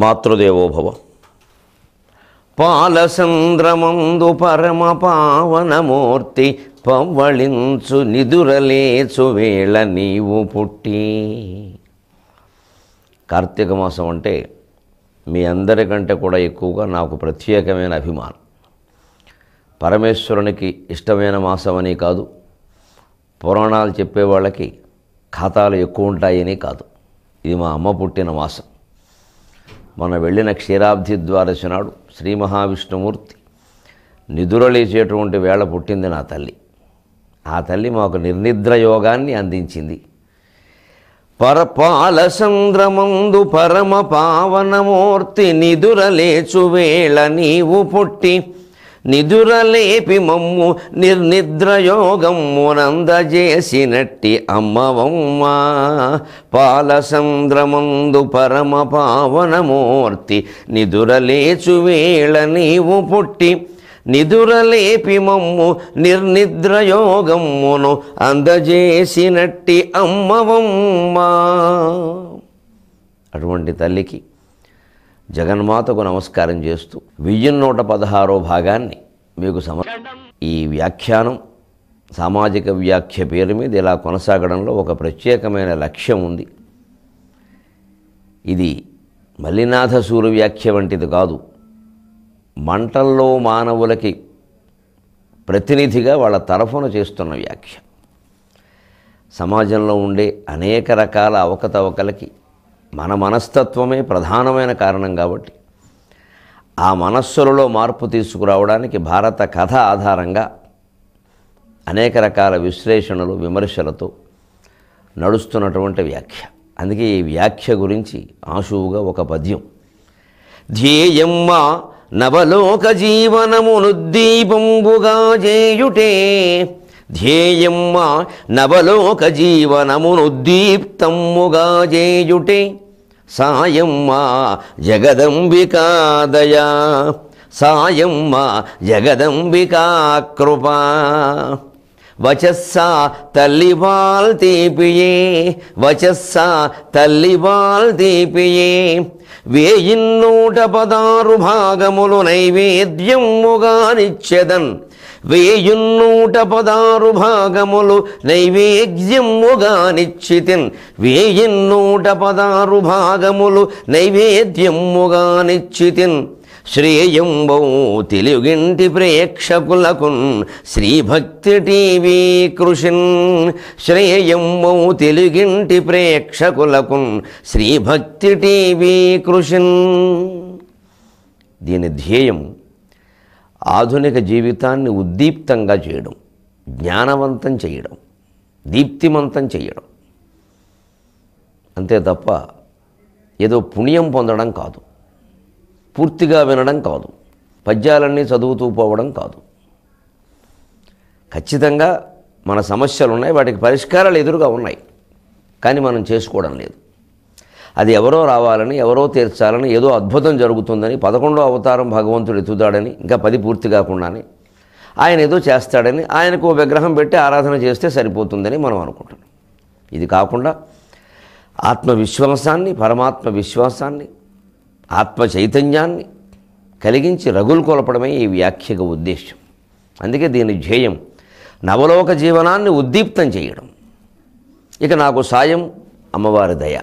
మాతృదేవోభవ పాలచంద్రమందు పరమ పావనమూర్తి పవ్వళించు నిదురలేచు వేళ నీవు పుట్టి కార్తీక మాసం అంటే మీ అందరికంటే కూడా ఎక్కువగా నాకు ప్రత్యేకమైన అభిమానం పరమేశ్వరునికి ఇష్టమైన మాసం అని కాదు పురాణాలు చెప్పేవాళ్ళకి ఖాతాలు ఎక్కువ ఉంటాయని కాదు ఇది మా అమ్మ పుట్టిన మాసం మన వెళ్ళిన క్షీరాబ్ధి ద్వారశ నాడు శ్రీ మహావిష్ణుమూర్తి నిదురలేచేటువంటి వేళ పుట్టింది నా తల్లి ఆ తల్లి మాకు నిర్నిద్ర యోగాన్ని అందించింది పరపాల చంద్రమందు పరమ పావనమూర్తి నిదురలేచు వేళ నీవు పుట్టి నిదురలేపి మమ్ము నిర్నిద్రయోగమునందజేసినట్టి అమ్మవమ్మ పాలసంద్రమందు పరమ పావనమూర్తి నిదురలేచు వేళ నీవు పుట్టి నిదురలేపి మమ్ము నిర్నిద్రయోగమ్మును అందజేసినట్టి అమ్మవమ్మ అటువంటి తల్లికి జగన్మాతకు నమస్కారం చేస్తూ వెయ్యి నూట పదహారో భాగాన్ని మీకు సమ ఈ వ్యాఖ్యానం సామాజిక వ్యాఖ్య పేరు మీద ఇలా కొనసాగడంలో ఒక ప్రత్యేకమైన లక్ష్యం ఉంది ఇది మల్లినాథ సూర్య వ్యాఖ్య వంటిది కాదు మంటల్లో మానవులకి ప్రతినిధిగా వాళ్ళ తరఫున చేస్తున్న వ్యాఖ్య సమాజంలో ఉండే అనేక రకాల అవకతవకలకి మన మనస్తత్వమే ప్రధానమైన కారణం కాబట్టి ఆ మనస్సులలో మార్పు తీసుకురావడానికి భారత కథ ఆధారంగా అనేక రకాల విశ్లేషణలు విమర్శలతో నడుస్తున్నటువంటి వ్యాఖ్య అందుకే ఈ వ్యాఖ్య గురించి ఆశువుగా ఒక పద్యం ధ్యేయమ్మ నవలోక జీవనమునుద్దీపంబుగా చేయుటే ధ్యేయం నవలోక జీవనమునుద్దీప్తమ్ముగా చేయుటే సాయమ్మ జగదంబికాదయా సాయమ్మ జగదంబికా కృప వచస్సా తల్లి వాల్ తీపియే వచస్సా తల్లి వాల్ తీపియే వేయిన్నూట పదారు భాగములు నైవేద్యముగా నిచ్చెదన్ వేయున్నూట పదారు భాగములు నైవేద్యముగా నిశ్చితిన్ వేయున్నూట పదారు భాగములు నైవేద్యముగా నిశ్చితిన్ శ్రేయంబౌ తెలుగింటి ప్రేక్షకులకున్ శ్రీభక్తి టీవీ కృషిన్ శ్రేయంబో తెలుగింటి ప్రేక్షకులకున్ శ్రీభక్తి టీవీ కృషిన్ దీని ధ్యేయం ఆధునిక జీవితాన్ని ఉద్దీప్తంగా చేయడం జ్ఞానవంతం చేయడం దీప్తిమంతం చేయడం అంతే తప్ప ఏదో పుణ్యం పొందడం కాదు పూర్తిగా వినడం కాదు పద్యాలన్నీ చదువుతూ పోవడం కాదు ఖచ్చితంగా మన సమస్యలు ఉన్నాయి వాటికి పరిష్కారాలు ఎదురుగా ఉన్నాయి కానీ మనం చేసుకోవడం లేదు అది ఎవరో రావాలని ఎవరో తీర్చాలని ఏదో అద్భుతం జరుగుతుందని పదకొండో అవతారం భగవంతుడు ఎత్తుతాడని ఇంకా పది పూర్తి కాకుండానే ఆయన ఏదో చేస్తాడని ఆయనకు విగ్రహం పెట్టి ఆరాధన చేస్తే సరిపోతుందని మనం అనుకుంటున్నాం ఇది కాకుండా ఆత్మవిశ్వాసాన్ని పరమాత్మ విశ్వాసాన్ని ఆత్మ చైతన్యాన్ని కలిగించి రగులు కొలపడమే ఈ వ్యాఖ్యకు ఉద్దేశం అందుకే దీని ధ్యేయం నవలోక జీవనాన్ని ఉద్దీప్తం చేయడం ఇక నాకు సాయం అమ్మవారి దయ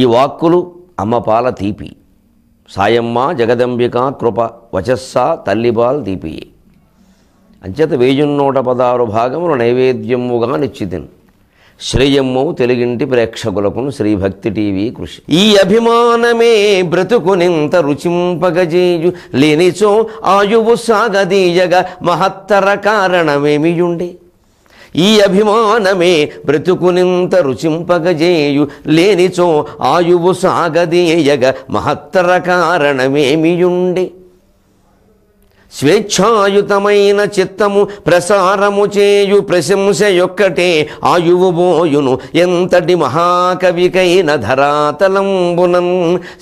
ఈ వాక్కులు అమ్మ పాల తీపి సాయమ్మ జగదంబిక కృప వచస్స తల్లిపాల్ తీపి అంచేత వేయున్నూట పదారు భాగములు నైవేద్యముగా నిశ్చితిన్ శ్రేయమ్మో తెలుగింటి ప్రేక్షకులకు శ్రీభక్తి టీవీ కృషి ఈ అభిమానమే బ్రతుకునింత రుచింపగజేయు లేనిచో ఆయువు సాగదీయగా మహత్తర కారణమేమియుండే ఈ అభిమానమే బ్రతుకునింత రుచింపగజేయు లేనిచో ఆయువు సాగదేయగ మహత్తర కారణమేమియుండే స్వేచ్ఛాయుతమైన చిత్తము ప్రసారము చేయు ప్రశంస యొక్కటే ఆయువుబోయును ఎంతటి మహాకవికైన ధరాతలంబునం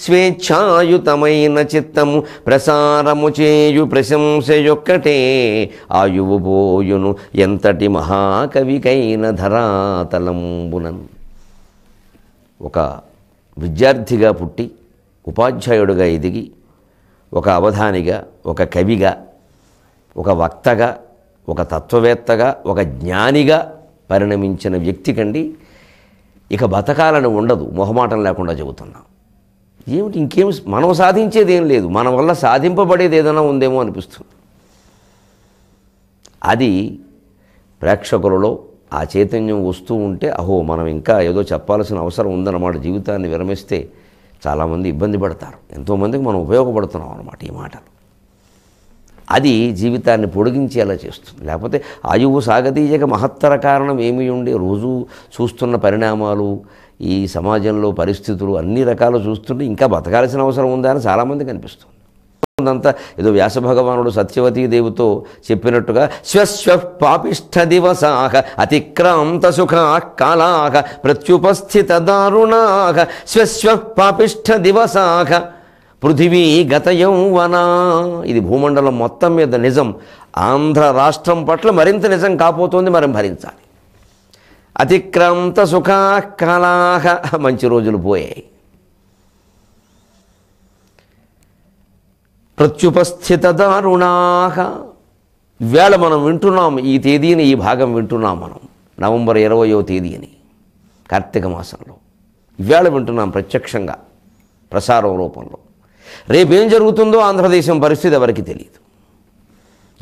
స్వేచ్ఛాయుతమైన చిత్తము ప్రసారము చేయు ప్రశంస యొక్కటే ఆయువుబోయును ఎంతటి మహాకవికైన ధరాతలంబునం ఒక విద్యార్థిగా పుట్టి ఉపాధ్యాయుడుగా ఎదిగి ఒక అవధానిగా ఒక కవిగా ఒక వక్తగా ఒక తత్వవేత్తగా ఒక జ్ఞానిగా పరిణమించిన వ్యక్తి కండి ఇక బతకాలని ఉండదు మొహమాటం లేకుండా చెబుతున్నాం ఏమిటి ఇంకేం మనం సాధించేది ఏం లేదు మన వల్ల సాధింపబడేది ఏదైనా ఉందేమో అనిపిస్తుంది అది ప్రేక్షకులలో ఆ చైతన్యం వస్తూ ఉంటే అహో మనం ఇంకా ఏదో చెప్పాల్సిన అవసరం ఉందన్నమాట జీవితాన్ని విరమిస్తే చాలామంది ఇబ్బంది పడతారు ఎంతోమందికి మనం ఉపయోగపడుతున్నాం అన్నమాట ఈ మాటలు అది జీవితాన్ని పొడిగించేలా చేస్తుంది లేకపోతే ఆయువు సాగతీయక మహత్తర కారణం ఏమి ఉండి రోజు చూస్తున్న పరిణామాలు ఈ సమాజంలో పరిస్థితులు అన్ని రకాలు చూస్తుంటే ఇంకా బతకాల్సిన అవసరం ఉందా అని చాలామందికి అనిపిస్తుంది ఉందంతా ఏదో వ్యాస భగవానుడు సత్యవతీ దేవితో చెప్పినట్టుగా స్వస్వ పాపిష్ట దివసాహ అతిక్రాంత సుఖా కాలాహ ప్రత్యుపస్థిత దారుణాహ స్వస్వ పాపిష్ట దివసాహ పృథివీ గత యౌవనా ఇది భూమండలం మొత్తం మీద నిజం ఆంధ్ర రాష్ట్రం పట్ల మరింత నిజం కాపోతుంది మనం భరించాలి అతిక్రాంత సుఖా కాలాహ మంచి రోజులు పోయాయి ప్రత్యుపస్థితదారుణాహ వేళ మనం వింటున్నాం ఈ తేదీని ఈ భాగం వింటున్నాం మనం నవంబర్ ఇరవయో తేదీ అని కార్తీక మాసంలో ఈవేళ వింటున్నాం ప్రత్యక్షంగా ప్రసారం రూపంలో రేపేం జరుగుతుందో ఆంధ్రదేశం పరిస్థితి ఎవరికి తెలియదు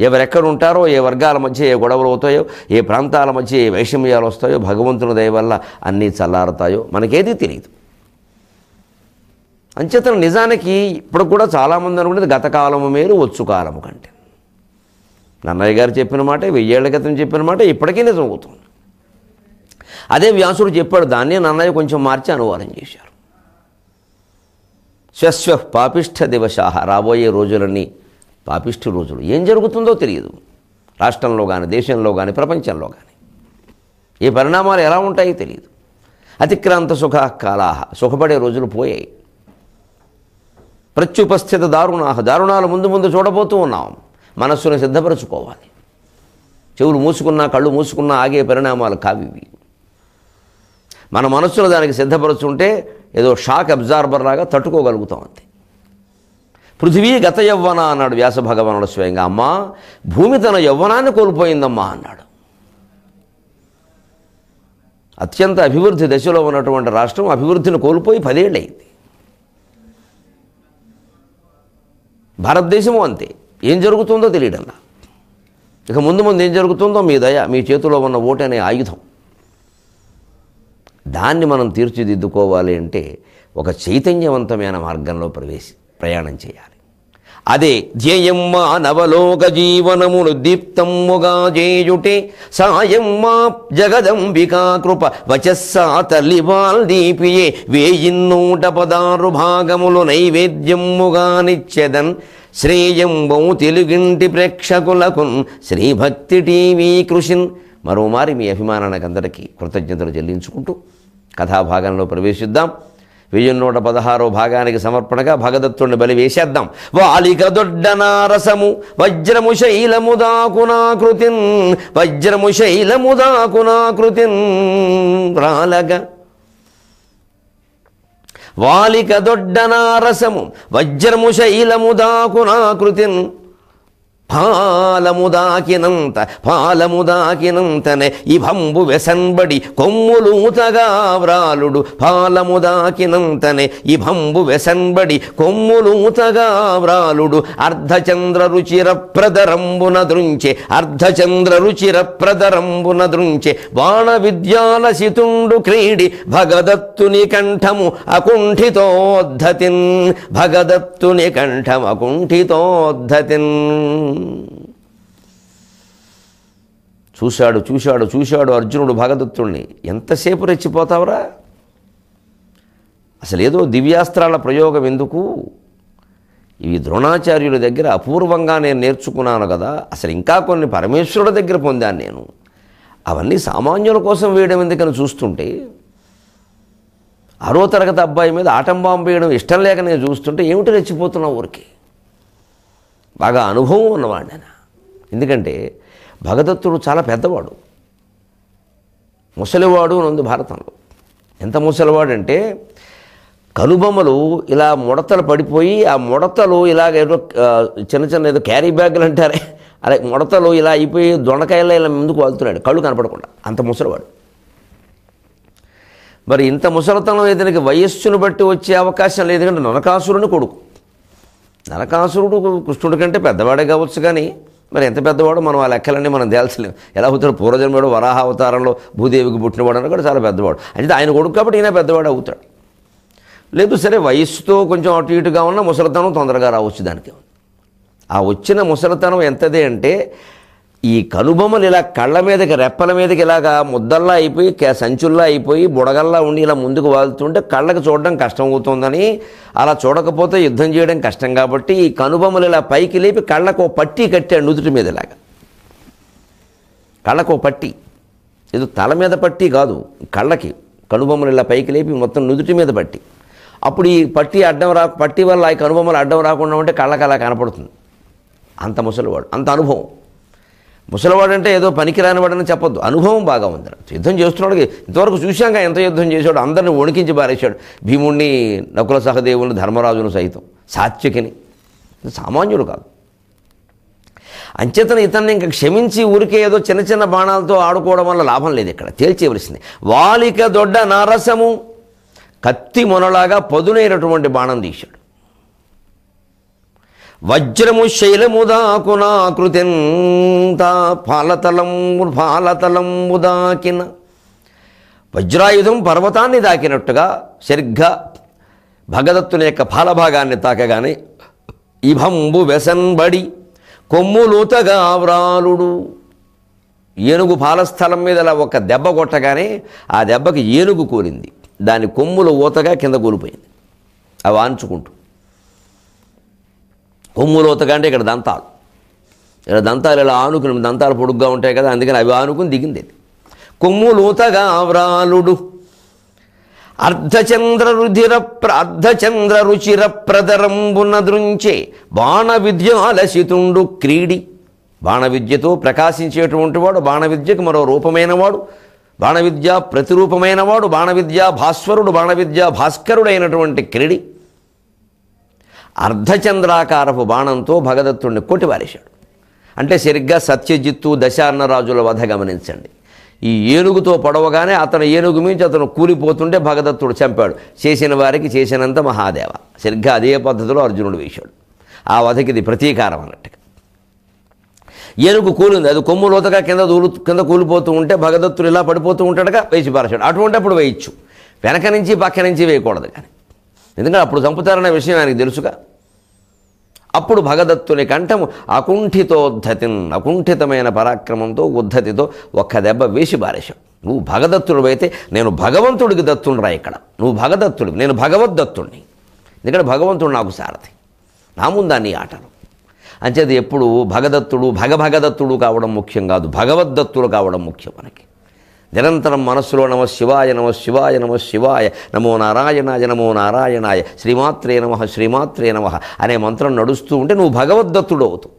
ఎవరెక్కడుంటారో ఏ వర్గాల మధ్య ఏ గొడవలు అవుతాయో ఏ ప్రాంతాల మధ్య ఏ వైషమ్యాలు వస్తాయో భగవంతుని దయవల్ల వల్ల అన్నీ చల్లారుతాయో మనకేది తెలియదు అంచేతన నిజానికి ఇప్పుడు కూడా చాలామంది అనుకునేది గతకాలము మేలు వచ్చు కాలము కంటే నన్నయ్య గారు చెప్పిన మాట వెయ్యేళ్ల క్రితం చెప్పిన మాట ఇప్పటికీ నిజం అవుతుంది అదే వ్యాసుడు చెప్పాడు దాన్నే నన్నయ్య కొంచెం మార్చి అనువాదం చేశారు స్వస్వ పాపిష్ఠ దివశాహ రాబోయే రోజులన్నీ పాపిష్ఠ రోజులు ఏం జరుగుతుందో తెలియదు రాష్ట్రంలో కానీ దేశంలో కానీ ప్రపంచంలో కానీ ఈ పరిణామాలు ఎలా ఉంటాయో తెలియదు అతిక్రాంత సుఖ కాలాహ సుఖపడే రోజులు పోయాయి ప్రత్యుపస్థిత దారుణాహ దారుణాలు ముందు ముందు చూడబోతూ ఉన్నాం మనస్సును సిద్ధపరచుకోవాలి చెవులు మూసుకున్నా కళ్ళు మూసుకున్నా ఆగే పరిణామాలు కావివి మన మనస్సులో దానికి సిద్ధపరుచుంటే ఏదో షాక్ అబ్జార్బర్ లాగా తట్టుకోగలుగుతాం అంతే పృథివీ గత యవ్వన అన్నాడు వ్యాస భగవానుడు స్వయంగా అమ్మా భూమి తన యవ్వనాన్ని కోల్పోయిందమ్మా అన్నాడు అత్యంత అభివృద్ధి దశలో ఉన్నటువంటి రాష్ట్రం అభివృద్ధిని కోల్పోయి పదేళ్ళయింది భారతదేశము అంతే ఏం జరుగుతుందో తెలియడంలా ఇక ముందు ముందు ఏం జరుగుతుందో మీ దయ మీ చేతిలో ఉన్న ఓటు అనే ఆయుధం దాన్ని మనం తీర్చిదిద్దుకోవాలి అంటే ఒక చైతన్యవంతమైన మార్గంలో ప్రవేశి ప్రయాణం చేయాలి అదే ధ్యేయం నవలోక జీవనమును దీప్తముగా చేయుటే సాయం మా జగదంబికా కృప వచస్సా తల్లివాల్ దీపియే వేయిన్నూట పదారు భాగములు నైవేద్యముగా నిచ్చెదన్ శ్రేయంబౌ తెలుగింటి ప్రేక్షకులకు శ్రీభక్తి టీవీ కృషిన్ మరోమారి మీ అభిమానానికి అందరికీ కృతజ్ఞతలు చెల్లించుకుంటూ కథాభాగంలో ప్రవేశిద్దాం వెయ్యి నూట పదహారో భాగానికి సమర్పణగా భగదత్తుణ్ణి బలి వేసేద్దాం వాలిక దొడ్డనారసము వజ్రము శైలము దాకునాకృతిన్ వజ్రము శైలము దాకునాకృతిన్ రాలగ వాలిక దొడ్డనారసము వజ్రము శైలము దాకునాకృతిన్ పాలము దాకినంత పాలము దాకినంతనే ఇభంబు వెసన్బడి కొమ్ములూతగా వ్రాలుడు పాలము దాకినంతనే ఇభంబు వెసన్బడి కొమ్ములూతగా వ్రాలుడు అర్ధచంద్ర రుచిర ప్రదరంబున దృంచె అర్ధచంద్ర రుచిర ప్రదరంబున దృంచె బాణ విద్యాల విద్యాలసితుండు క్రీడి భగదత్తుని కంఠము అకుంఠితోద్ధతిన్ భగదత్తుని కంఠము అకుంఠితోద్ధతిన్ చూశాడు చూశాడు చూశాడు అర్జునుడు భగదత్తుణ్ణి ఎంతసేపు రెచ్చిపోతావురా అసలు ఏదో దివ్యాస్త్రాల ప్రయోగం ఎందుకు ఇవి ద్రోణాచార్యుల దగ్గర అపూర్వంగా నేను నేర్చుకున్నాను కదా అసలు ఇంకా కొన్ని పరమేశ్వరుడు దగ్గర పొందాను నేను అవన్నీ సామాన్యుల కోసం వేయడం ఎందుకని చూస్తుంటే ఆరో తరగతి అబ్బాయి మీద ఆటంబాంబు వేయడం ఇష్టం లేక నేను చూస్తుంటే ఏమిటి రెచ్చిపోతున్నావు ఊరికి బాగా అనుభవం ఉన్నవాడు ఆయన ఎందుకంటే భగదత్తుడు చాలా పెద్దవాడు ముసలివాడు అని ఉంది భారతంలో ఎంత ముసలివాడంటే కనుబొమ్మలు ఇలా ముడతలు పడిపోయి ఆ ముడతలు ఇలా ఏదో చిన్న చిన్న ఏదో క్యారీ బ్యాగులు అంటారే అలా ముడతలు ఇలా అయిపోయి దొండకాయల్లో ఇలా ముందుకు వాళ్తున్నాడు కళ్ళు కనపడకుండా అంత ముసలివాడు మరి ఇంత ముసలతనం ఇతనికి వయస్సును బట్టి వచ్చే అవకాశం లేదు ఎందుకంటే ననకాసురుని కొడుకు నరకాసురుడు కృష్ణుడి కంటే పెద్దవాడే కావచ్చు కానీ మరి ఎంత పెద్దవాడు మనం ఆ లెక్కలన్నీ మనం తేల్చలేము ఎలా అవుతాడు పూర్వజన్మడు వరాహ అవతారంలో భూదేవికి పుట్టినవాడు అని కూడా చాలా పెద్దవాడు అంటే ఆయన కొడుకు కాబట్టి ఈయన పెద్దవాడు అవుతాడు లేదు సరే వయస్సుతో కొంచెం అటు ఇటుగా ఉన్న ముసలితనం తొందరగా రావచ్చు దానికి ఆ వచ్చిన ముసలితనం ఎంతది అంటే ఈ కనుబొమ్మలు ఇలా కళ్ళ మీదకి రెప్పల మీదకి ఇలాగా ముద్దల్లా అయిపోయి సంచుల్లా అయిపోయి బుడగల్లా ఉండి ఇలా ముందుకు వాళ్తుంటే కళ్ళకు చూడడం కష్టం అవుతుందని అలా చూడకపోతే యుద్ధం చేయడం కష్టం కాబట్టి ఈ కనుబొమ్మలు ఇలా పైకి లేపి కళ్ళకు పట్టి కట్టాడు నుదుటి మీద ఇలాగా కళ్ళకు పట్టి ఇది తల మీద పట్టి కాదు కళ్ళకి కనుబొమ్మలు ఇలా పైకి లేపి మొత్తం నుదుటి మీద పట్టి అప్పుడు ఈ పట్టి అడ్డం రా పట్టి వల్ల ఈ కనుబొమ్మలు అడ్డం రాకుండా ఉంటే కళ్ళకి అలా కనపడుతుంది అంత ముసలివాడు అంత అనుభవం ముసలివాడంటే ఏదో పనికిరానివాడని చెప్పొద్దు అనుభవం బాగా ఉంది యుద్ధం చేస్తున్నాడు ఇంతవరకు చూశాక ఎంత యుద్ధం చేశాడు అందరిని వణికించి బారేశాడు భీముణ్ణి నకుల సహదేవుని ధర్మరాజును సైతం సాత్వికిని సామాన్యుడు కాదు అంచేతన ఇతన్ని ఇంకా క్షమించి ఊరికే ఏదో చిన్న చిన్న బాణాలతో ఆడుకోవడం వల్ల లాభం లేదు ఇక్కడ తేల్చేయవలసింది వాలిక దొడ్డ నరసము కత్తి మొనలాగా పదునైనటువంటి బాణం తీశాడు వజ్రము శైలము దాకునాకృతింత ఫాలతలం ఫాలతలంబు దాకిన వజ్రాయుధం పర్వతాన్ని దాకినట్టుగా సరిగ్గా భగదత్తుని యొక్క ఫాలభాగాన్ని తాకగానే ఇభంబు వెసన్బడి కొమ్ములూతగా వ్రాలుడు ఏనుగు పాలస్థలం మీద ఒక దెబ్బ కొట్టగానే ఆ దెబ్బకి ఏనుగు కూరింది దాని కొమ్ములు ఊతగా కింద కూలిపోయింది అవి ఆంచుకుంటూ కొమ్ములు ఉతకంటే ఇక్కడ దంతాలు ఇక్కడ దంతాలు ఇలా ఆనుకుని దంతాలు పొడుగ్గా ఉంటాయి కదా అందుకని అవి ఆనుకుని దిగింది కొమ్ములూతగా వ్రాలుడు అర్ధచంద్ర రుధిర అర్ధచంద్ర రుచిర ప్రదరంబున దృంచే బాణ అలసితుండు క్రీడి బాణ విద్యతో ప్రకాశించేటువంటి వాడు బాణ విద్యకు మరో రూపమైన వాడు బాణ విద్య ప్రతిరూపమైన వాడు బాణ విద్య భాస్వరుడు బాణ విద్యా భాస్కరుడైనటువంటి క్రీడి అర్ధచంద్రాకారపు బాణంతో భగదత్తుడిని కొట్టివారేశాడు అంటే సరిగ్గా సత్యజిత్తు దశాన్నరాజుల వధ గమనించండి ఈ ఏనుగుతో పడవగానే అతను ఏనుగు మించి అతను కూలిపోతుంటే భగదత్తుడు చంపాడు చేసిన వారికి చేసినంత మహాదేవ సరిగ్గా అదే పద్ధతిలో అర్జునుడు వేశాడు ఆ వధకి ఇది ప్రతీకారం అన్నట్టుగా ఏనుగు కూలింది అది కొమ్ము లోతగా కింద దూలు కింద కూలిపోతూ ఉంటే భగదత్తుడు ఇలా పడిపోతూ ఉంటాడుగా వేసి అటువంటి అప్పుడు వేయచ్చు వెనక నుంచి పక్క నుంచి వేయకూడదు కానీ ఎందుకంటే అప్పుడు చంపుతారనే విషయం ఆయనకు తెలుసుగా అప్పుడు భగదత్తుని కంఠము అకుంఠితోద్ధతిన్ అకుంఠితమైన పరాక్రమంతో ఉద్ధతితో ఒక్క దెబ్బ వేసి బారేశాం నువ్వు భగదత్తుడు అయితే నేను భగవంతుడికి దత్తుండ్రా ఇక్కడ నువ్వు భగదత్తుడు నేను భగవద్దత్తుణ్ణి ఎందుకంటే భగవంతుడు నాకు సారథి నా ముందా నీ ఆటలు అంచేది ఎప్పుడు భగదత్తుడు భగభగదత్తుడు కావడం ముఖ్యం కాదు భగవద్దత్తుడు కావడం ముఖ్యం మనకి నిరంతరం మనస్సులో నమ శివాయ నమ శివాయ నమ శివాయ నమో నారాయణాయ నమో నారాయణాయ శ్రీమాత్రే నమ శ్రీమాత్రే నమ అనే మంత్రం నడుస్తూ ఉంటే నువ్వు భగవద్దత్తుడు అవుతావు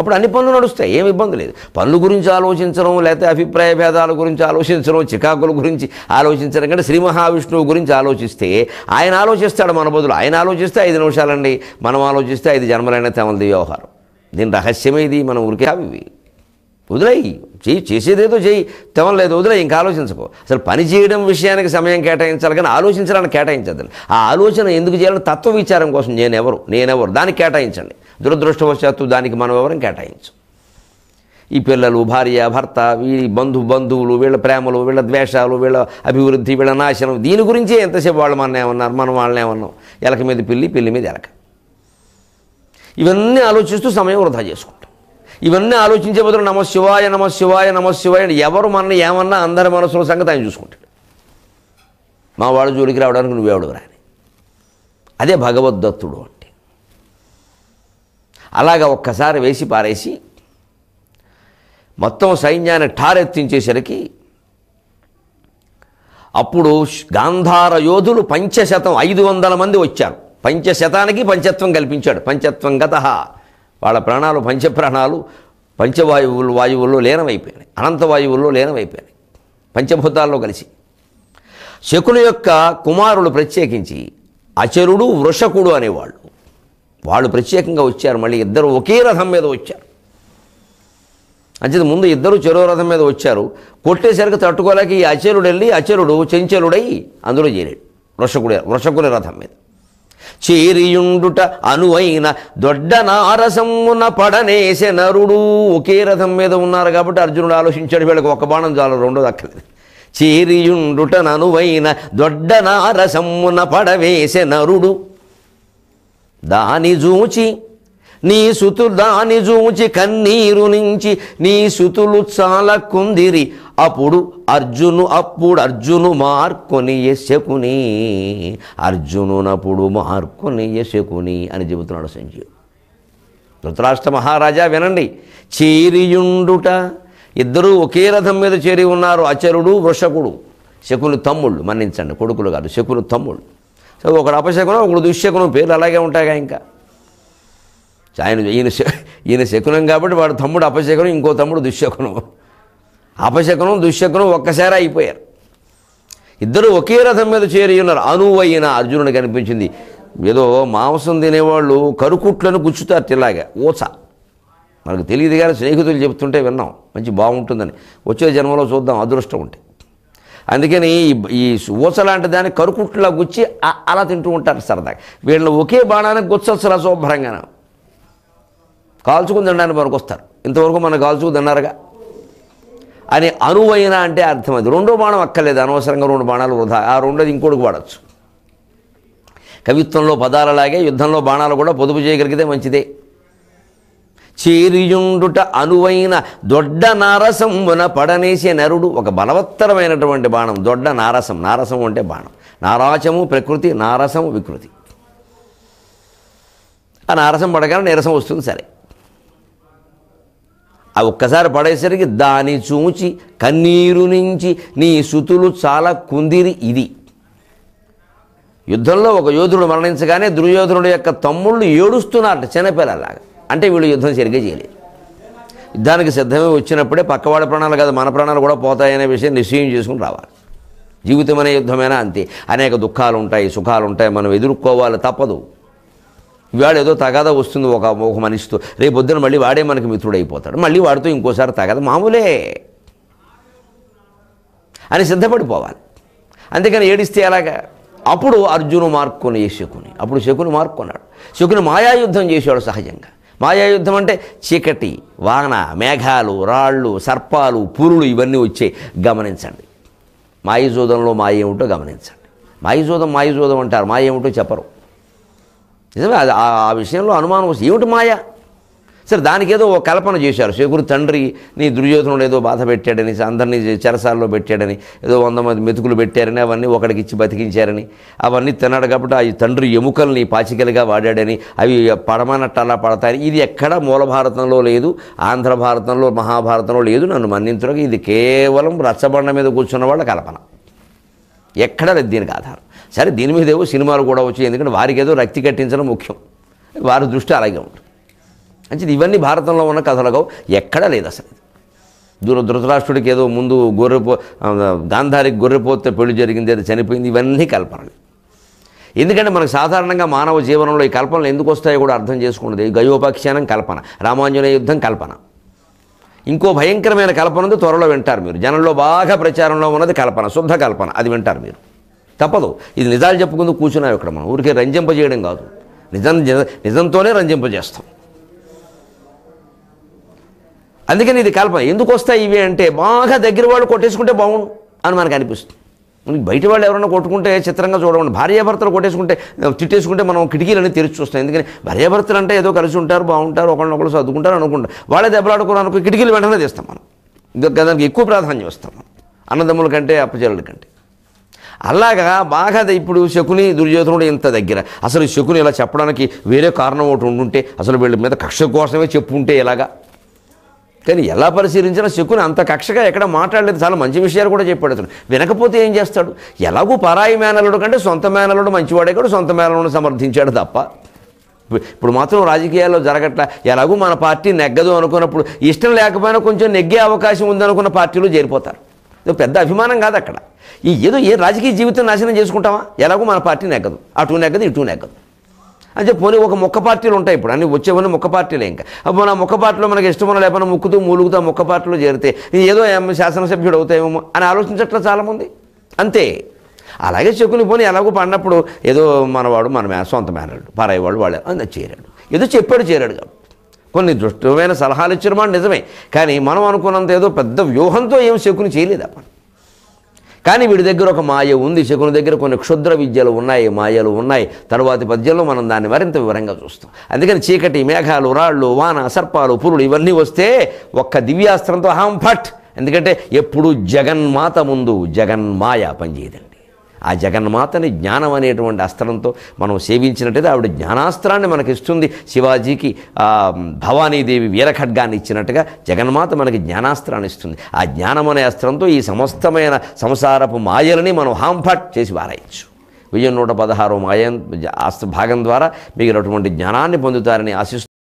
అప్పుడు అన్ని పనులు నడుస్తాయి ఏమి ఇబ్బంది లేదు పనుల గురించి ఆలోచించడం లేకపోతే అభిప్రాయ భేదాల గురించి ఆలోచించడం చికాకుల గురించి ఆలోచించడం కంటే శ్రీ మహావిష్ణువు గురించి ఆలోచిస్తే ఆయన ఆలోచిస్తాడు మన బదులు ఆయన ఆలోచిస్తే ఐదు నిమిషాలండి మనం ఆలోచిస్తే ఐదు జన్మలైన తమలది వ్యవహారం దీని రహస్యమేది మనం ఊరికే అవి వదిలేయి చేయి చేసేదేదో చెయ్యి లేదు వదిలే ఇంకా ఆలోచించకు అసలు పని చేయడం విషయానికి సమయం కేటాయించాలి కానీ ఆలోచించాలని కేటాయించద్దండి ఆ ఆలోచన ఎందుకు చేయాలని తత్వ విచారం కోసం నేనెవరు నేనెవరు దానికి కేటాయించండి దురదృష్టవశాత్తు దానికి మనం ఎవరం కేటాయించు ఈ పిల్లలు భార్య భర్త ఈ బంధు బంధువులు వీళ్ళ ప్రేమలు వీళ్ళ ద్వేషాలు వీళ్ళ అభివృద్ధి వీళ్ళ నాశనం దీని గురించే ఎంతసేపు వాళ్ళు మన ఏమన్నారు మనం వాళ్ళని ఏమన్నాం ఎలక మీద పిల్లి పిల్లి మీద ఎలక ఇవన్నీ ఆలోచిస్తూ సమయం వృధా చేసుకుంటాం ఇవన్నీ ఆలోచించే బదులు నమ శివాయ నమ శివాయ నమ శివాయ ఎవరు మన ఏమన్నా అందరి మనసుల సంగతి ఆయన చూసుకుంటాడు మా వాడు జోలికి రావడానికి నువ్వేవాడు రాని అదే భగవద్దత్తుడు అంటే అలాగ ఒక్కసారి వేసి పారేసి మొత్తం సైన్యాన్ని ఠారెత్తించేసరికి అప్పుడు గాంధార యోధులు పంచశతం ఐదు వందల మంది వచ్చారు పంచశతానికి పంచత్వం కల్పించాడు పంచత్వం గత వాళ్ళ ప్రాణాలు పంచప్రాణాలు పంచవాయువులు వాయువుల్లో లీనమైపోయినాయి అనంత వాయువుల్లో లీనమైపోయినాయి పంచభూతాల్లో కలిసి శకుని యొక్క కుమారులు ప్రత్యేకించి అచరుడు వృషకుడు అనేవాళ్ళు వాళ్ళు ప్రత్యేకంగా వచ్చారు మళ్ళీ ఇద్దరు ఒకే రథం మీద వచ్చారు అంచేత ముందు ఇద్దరు చెరువు రథం మీద వచ్చారు కొట్టేసరికి తట్టుకోలేక ఈ అచరుడు వెళ్ళి అచరుడు చెంచలుడై అందులో చేరాడు వృషకుడే వృషకుడి రథం మీద చేరియుండుట అనువైన దొడ్డ నారసమున పడనేసే నరుడు ఒకే రథం మీద ఉన్నారు కాబట్టి అర్జునుడు ఆలోచించాడు వీళ్ళకి ఒక బాణం చాలు రెండోది అక్కర్లేదు చేరియుండుట ననువైన దొడ్డ నారసమున పడవేసే నరుడు దాని చూచి నీ దాని చూచి కన్నీరు నుంచి నీ సుతులు చాలా కుందిరి అప్పుడు అర్జును అప్పుడు అర్జును మార్కొని ఎశకుని అర్జునునప్పుడు మార్కొని ఎశకుని అని చెబుతున్నాడు సంజీవ్ ధృతరాష్ట్ర మహారాజా వినండి చేరియుండుట ఇద్దరూ ఒకే రథం మీద చేరి ఉన్నారు అచరుడు వృషకుడు శకుని తమ్ముళ్ళు మన్నించండి కొడుకులు కాదు శకుని తమ్ముళ్ళు సో ఒకడు అపశకునం ఒకడు దుశ్శకునం పేర్లు అలాగే ఉంటాయిగా ఇంకా ఆయన ఈయన ఈయన శకునం కాబట్టి వాడు తమ్ముడు అపశకునం ఇంకో తమ్ముడు దుశ్శకునం అపశకునం దుశ్శకునం ఒక్కసారి అయిపోయారు ఇద్దరు ఒకే రథం మీద చేరి ఉన్నారు అనువైన అర్జునుడు కనిపించింది ఏదో మాంసం తినేవాళ్ళు కరుకుట్లను గుచ్చుతారు ఇలాగా ఓచ మనకు తెలియదు కానీ స్నేహితులు చెప్తుంటే విన్నాం మంచి బాగుంటుందని వచ్చే జన్మలో చూద్దాం అదృష్టం ఉంటే అందుకని ఈ ఊస లాంటి దాన్ని కరుకుట్లా గుచ్చి అలా తింటూ ఉంటారు సరదాగా వీళ్ళు ఒకే బాణానికి గుచ్చొచ్చు రా కాల్చుకుని తినడానికి వస్తారు ఇంతవరకు మనం కాల్చుకు తిన్నారుగా అని అనువైన అంటే అర్థం అది రెండో బాణం అక్కర్లేదు అనవసరంగా రెండు బాణాలు వృధా ఆ రెండోది ఇంకోటికి వాడచ్చు కవిత్వంలో పదాలలాగే యుద్ధంలో బాణాలు కూడా పొదుపు చేయగలిగితే మంచిదే చేరియుండుట అనువైన దొడ్డ నారసంబున పడనేసే నరుడు ఒక బలవత్తరమైనటువంటి బాణం దొడ్డ నారసం నారసం అంటే బాణం నారాచము ప్రకృతి నారసం వికృతి ఆ నారసం పడగానే నీరసం వస్తుంది సరే ఆ ఒక్కసారి పడేసరికి దాని చూచి కన్నీరు నుంచి నీ సుతులు చాలా కుందిరి ఇది యుద్ధంలో ఒక యోధుడు మరణించగానే దుర్యోధనుడు యొక్క తమ్ముళ్ళు ఏడుస్తున్నారు చిన్నపిల్లలాగా అంటే వీళ్ళు యుద్ధం సరిగ్గా చేయలేదు యుద్ధానికి సిద్ధమే వచ్చినప్పుడే పక్కవాడి ప్రాణాలు కాదు మన ప్రాణాలు కూడా పోతాయనే విషయం నిశ్చయం చేసుకుని రావాలి జీవితమనే యుద్ధమైనా అంతే అనేక దుఃఖాలు ఉంటాయి సుఖాలు ఉంటాయి మనం ఎదుర్కోవాలి తప్పదు వాడు ఏదో తగాద వస్తుంది ఒక ఒక మనిషితో రేపు పొద్దున మళ్ళీ వాడే మనకి మిత్రుడైపోతాడు మళ్ళీ వాడితో ఇంకోసారి తగాద మామూలే అని సిద్ధపడిపోవాలి అంతేకాని ఏడిస్తే ఎలాగా అప్పుడు అర్జును మార్కొని శకుని అప్పుడు శకుని మార్క్కున్నాడు శకుని మాయాయుద్ధం చేసేవాడు సహజంగా మాయాయుద్ధం అంటే చీకటి వాన మేఘాలు రాళ్ళు సర్పాలు పురులు ఇవన్నీ వచ్చే గమనించండి మాయజోదంలో మాయ ఏమిటో గమనించండి మాయజోదం మాయజోదం అంటారు మాయ ఏమిటో చెప్పరు నిజమే అది ఆ విషయంలో అనుమానం వస్తుంది ఏమిటి మాయ సరే దానికి ఏదో ఓ కల్పన చేశారు శేఖరు తండ్రి నీ దుర్యోధనుడు ఏదో బాధ పెట్టాడని అందరినీ చెరసాల్లో పెట్టాడని ఏదో వంద మంది మెతుకులు పెట్టారని అవన్నీ ఒకడికి ఇచ్చి బతికించారని అవన్నీ తిన్నాడు కాబట్టి ఆ తండ్రి ఎముకల్ని పాచికలుగా వాడాడని అవి పడమనట్టు అలా పడతాయని ఇది ఎక్కడ మూల భారతంలో లేదు ఆంధ్ర భారతంలో మహాభారతంలో లేదు నన్ను మన్నించడానికి ఇది కేవలం రచ్చబండ మీద కూర్చున్న వాళ్ళ కల్పన ఎక్కడ లేదు దీనికి ఆధారం సరే దీని మీద ఏవో సినిమాలు కూడా వచ్చాయి ఎందుకంటే వారికి ఏదో రక్తి కట్టించడం ముఖ్యం వారి దృష్టి అలాగే ఉంటుంది మంచిది ఇవన్నీ భారతంలో ఉన్న కథలకు ఎక్కడా లేదు అసలు దూర ధృతరాష్ట్రుడికి ఏదో ముందు గొర్రెపో గాంధారికి గొర్రెపోతే పెళ్లి జరిగింది అది చనిపోయింది ఇవన్నీ కల్పనలు ఎందుకంటే మనకు సాధారణంగా మానవ జీవనంలో ఈ కల్పనలు ఎందుకు వస్తాయో కూడా అర్థం చేసుకున్నది గయోపాఖ్యానం కల్పన రామాంజనేయ యుద్ధం కల్పన ఇంకో భయంకరమైన కల్పన ఉంది త్వరలో వింటారు మీరు జనంలో బాగా ప్రచారంలో ఉన్నది కల్పన శుద్ధ కల్పన అది వింటారు మీరు తప్పదు ఇది నిజాలు చెప్పుకుందుకు కూర్చున్నాం ఇక్కడ మనం ఊరికే రంజింపజేయడం కాదు నిజం నిజంతోనే రంజింపజేస్తాం అందుకని ఇది కల్పన ఎందుకు వస్తాయి ఇవి అంటే బాగా దగ్గర వాళ్ళు కొట్టేసుకుంటే బాగుండు అని మనకు అనిపిస్తుంది బయట వాళ్ళు ఎవరైనా కొట్టుకుంటే చిత్రంగా చూడమండి భార్యాభర్తలు కొట్టేసుకుంటే తిట్టేసుకుంటే మనం కిటికీలన్నీ తెరిచి చూస్తాం ఎందుకని భార్యాభర్తలు అంటే ఏదో కలిసి ఉంటారు బాగుంటారు ఒకళ్ళొకళ్ళు సర్దుకుంటారు అనుకుంటారు వాళ్ళే అనుకో కిటికీలు వెంటనే తీస్తాం మనం దానికి ఎక్కువ ప్రాధాన్యం ఇస్తాం మనం అన్నదమ్ముల కంటే అప్పచల్లుల కంటే అలాగా బాగా ఇప్పుడు శకుని దుర్యోధనుడు ఇంత దగ్గర అసలు శకుని ఇలా చెప్పడానికి వేరే కారణం ఒకటి ఉండుంటే అసలు వీళ్ళ మీద కక్ష కోసమే చెప్పుంటే ఇలాగా కానీ ఎలా పరిశీలించినా శకుని అంత కక్షగా ఎక్కడ మాట్లాడలేదు చాలా మంచి విషయాలు కూడా చెప్పాడు అతను వినకపోతే ఏం చేస్తాడు ఎలాగూ పరాయి మేనలుడు కంటే సొంత మేనలుడు మంచివాడే కూడా సొంత మేనలను సమర్థించాడు తప్ప ఇప్పుడు మాత్రం రాజకీయాల్లో జరగట్ల ఎలాగూ మన పార్టీ నెగ్గదు అనుకున్నప్పుడు ఇష్టం లేకపోయినా కొంచెం నెగ్గే అవకాశం ఉందనుకున్న పార్టీలో చేరిపోతారు ఇది పెద్ద అభిమానం కాదు అక్కడ ఈ ఏదో ఏ రాజకీయ జీవితం నాశనం చేసుకుంటామా ఎలాగో మన పార్టీ నెగ్గదు అటు నెగ్గదు ఇటు నెగ్గదు అంటే పోనీ ఒక మొక్క పార్టీలు ఉంటాయి ఇప్పుడు అన్ని వచ్చేవన్నీ మొక్క పార్టీలే ఇంకా అప్పుడు మన మొక్క పార్టీలో మనకి ఇష్టమైన లేకపోతే ముక్కుతూ మూలుగుతా మొక్క పార్టీలో చేరితే ఏదో శాసనసభ్యుడు అవుతాయేమో అని ఆలోచించట్లా చాలామంది అంతే అలాగే చెక్కుని పోని ఎలాగో పడినప్పుడు ఏదో మనవాడు మన సొంత మేనడు పారాయవాడు వాళ్ళు అని చేరాడు ఏదో చెప్పాడు చేరాడు కాబట్టి కొన్ని దృష్టమైన సలహాలు ఇచ్చిన మాట నిజమే కానీ మనం అనుకున్నంత ఏదో పెద్ద వ్యూహంతో ఏం చెక్కుని చేయలేదు అప్పుడు కానీ వీడి దగ్గర ఒక మాయ ఉంది శకుని దగ్గర కొన్ని క్షుద్ర విద్యలు ఉన్నాయి మాయలు ఉన్నాయి తరువాతి పద్యంలో మనం దాన్ని మరింత వివరంగా చూస్తాం అందుకని చీకటి మేఘాలు రాళ్ళు వాన సర్పాలు పురులు ఇవన్నీ వస్తే ఒక్క దివ్యాస్త్రంతో హాం ఫట్ ఎందుకంటే ఎప్పుడు జగన్మాత ముందు జగన్మాయ పనిచేయదండి ఆ జగన్మాతని జ్ఞానం అనేటువంటి అస్త్రంతో మనం సేవించినట్టయితే ఆవిడ జ్ఞానాస్త్రాన్ని మనకి ఇస్తుంది శివాజీకి భవానీదేవి వీరఖడ్గాన్ని ఇచ్చినట్టుగా జగన్మాత మనకి జ్ఞానాస్త్రాన్ని ఇస్తుంది ఆ జ్ఞానం అనే అస్త్రంతో ఈ సమస్తమైన సంసారపు మాయలని మనం హాంఫట్ చేసి వారాయచ్చు వెయ్యి నూట పదహారు మాయ భాగం ద్వారా మీరు అటువంటి జ్ఞానాన్ని పొందుతారని ఆశిస్తూ